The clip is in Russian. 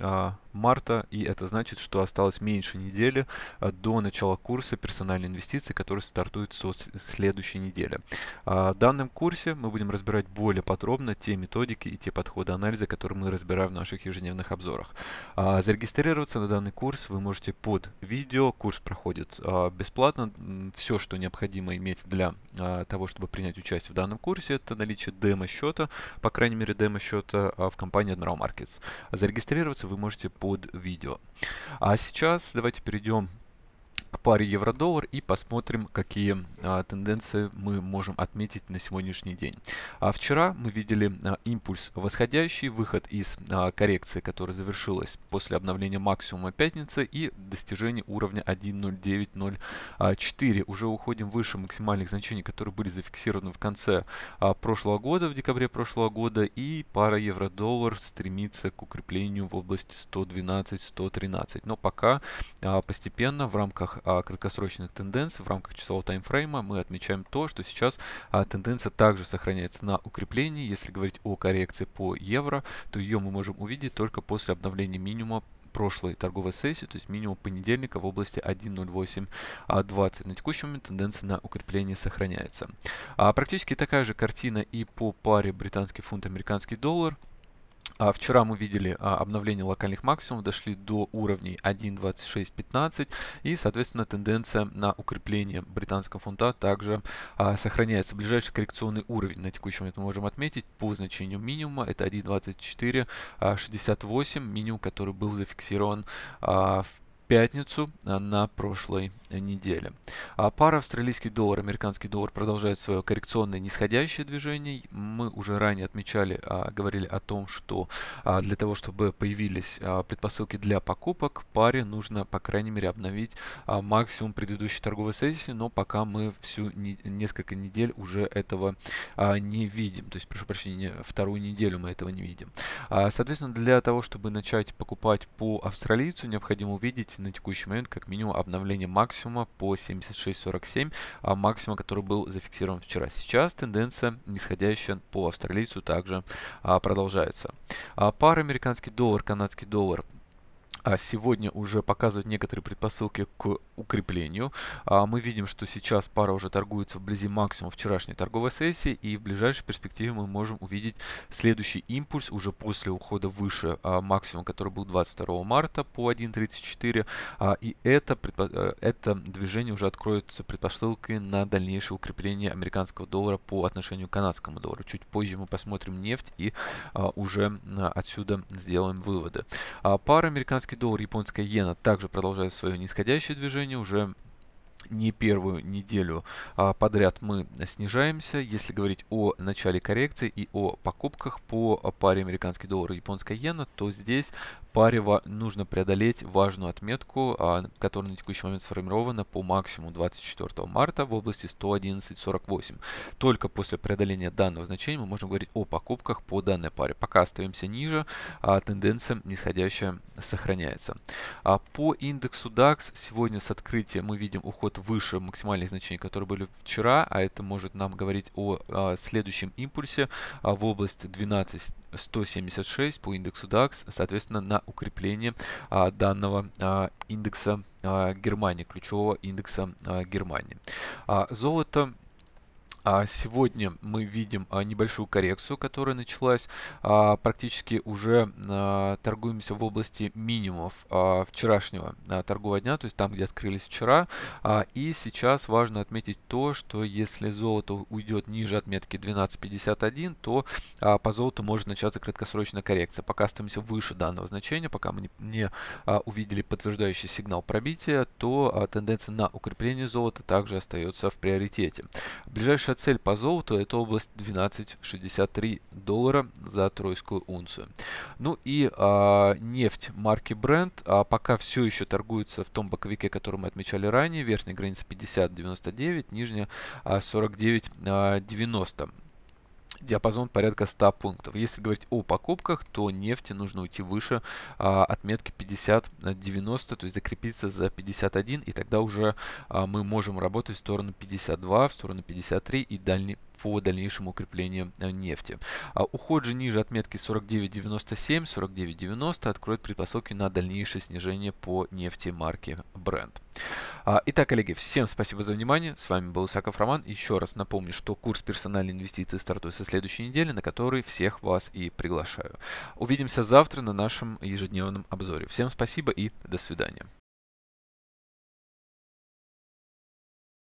а, марта, и это значит, что осталось меньше недели а, до начала курса персональной инвестиции, который стартует со следующей недели. А, в данном курсе мы будем разбирать более подробно те методики и те подходы анализа, которые мы разбираем в наших ежедневных обзорах. Зарегистрироваться на данный курс вы можете под видео. Курс проходит бесплатно. Все, что необходимо иметь для того, чтобы принять участие в данном курсе, это наличие демо-счета, по крайней мере демо-счета в компании Admiral Markets. Зарегистрироваться вы можете под видео. А сейчас давайте перейдем к паре евро-доллар и посмотрим, какие а, тенденции мы можем отметить на сегодняшний день. А вчера мы видели а, импульс восходящий, выход из а, коррекции, которая завершилась после обновления максимума пятницы и достижения уровня 1.0904. Уже уходим выше максимальных значений, которые были зафиксированы в конце а, прошлого года, в декабре прошлого года, и пара евро-доллар стремится к укреплению в области 112-113. Но пока а, постепенно в рамках а, краткосрочных тенденций, в рамках часового таймфрейма мы отмечаем то, что сейчас а, тенденция также сохраняется на укреплении. Если говорить о коррекции по евро, то ее мы можем увидеть только после обновления минимума прошлой торговой сессии, то есть минимум понедельника в области 1.08.20. А, на текущий момент тенденция на укрепление сохраняется. А, практически такая же картина и по паре британский фунт-американский доллар. А вчера мы видели а, обновление локальных максимумов, дошли до уровней 1.2615 и, соответственно, тенденция на укрепление британского фунта также а, сохраняется. Ближайший коррекционный уровень на текущий момент мы можем отметить по значению минимума, это 1.2468, минимум, который был зафиксирован в пятницу а, на прошлой э, неделе. А пара австралийский доллар, американский доллар продолжает свое коррекционное нисходящее движение. Мы уже ранее отмечали, а, говорили о том, что а, для того, чтобы появились предпосылки для покупок, паре нужно, по крайней мере, обновить максимум предыдущей торговой сессии, но пока мы всю не, несколько недель уже этого не видим. То есть, прошу прощения, вторую неделю мы этого не видим. соответственно, для того, чтобы начать покупать по австралийцу, необходимо увидеть есть на текущий момент как минимум обновление максимума по 76.47, а максимум, который был зафиксирован вчера. Сейчас тенденция нисходящая по австралийцу также а, продолжается. А, пара американский доллар, канадский доллар а сегодня уже показывают некоторые предпосылки к укреплению. А мы видим, что сейчас пара уже торгуется вблизи максимума вчерашней торговой сессии, и в ближайшей перспективе мы можем увидеть следующий импульс уже после ухода выше а, максимума, который был 22 марта по 1.34, и это, э, это движение уже откроет предпосылки на дальнейшее укрепление американского доллара по отношению к канадскому доллару. Чуть позже мы посмотрим нефть и уже отсюда сделаем выводы. Пара американских Американский доллар, японская иена также продолжает свое нисходящее движение уже не первую неделю а, подряд мы снижаемся. Если говорить о начале коррекции и о покупках по паре американский доллар и японская иена, то здесь паре нужно преодолеть важную отметку, а, которая на текущий момент сформирована по максимуму 24 марта в области 111.48. Только после преодоления данного значения мы можем говорить о покупках по данной паре. Пока остаемся ниже, а тенденция нисходящая сохраняется. А по индексу DAX сегодня с открытия мы видим уход выше максимальных значений, которые были вчера, а это может нам говорить о а, следующем импульсе а, в область 12 176 по индексу DAX, соответственно, на укрепление а, данного а, индекса а, Германии, ключевого индекса а, Германии. А, золото а сегодня мы видим а, небольшую коррекцию, которая началась. А, практически уже торгуемся в области минимумов вчерашнего торгового дня, то есть там, где открылись вчера. И сейчас важно отметить то, что если золото уйдет ниже отметки 12.51, то по золоту может начаться краткосрочная коррекция. Пока остаемся выше данного значения, пока мы не увидели подтверждающий сигнал пробития, то тенденция на укрепление золота также остается в приоритете. Ближайшая цель по золоту – это область 12,63 доллара за тройскую унцию. Ну и а, нефть марки Brent а, пока все еще торгуется в том боковике, который мы отмечали ранее. Верхняя граница 50,99, нижняя 49,90. А, диапазон порядка 100 пунктов. Если говорить о покупках, то нефти нужно уйти выше а, отметки 50-90, э, то есть закрепиться за 51, и тогда уже а, мы можем работать в сторону 52, в сторону 53 и дальний по дальнейшему укреплению э, нефти. А уход же ниже отметки 49.97, 49.90 откроет предпосылки на дальнейшее снижение по нефти марки Brent. А, итак, коллеги, всем спасибо за внимание. С вами был Исаков Роман. Еще раз напомню, что курс персональной инвестиции стартует со следующей недели, на который всех вас и приглашаю. Увидимся завтра на нашем ежедневном обзоре. Всем спасибо и до свидания.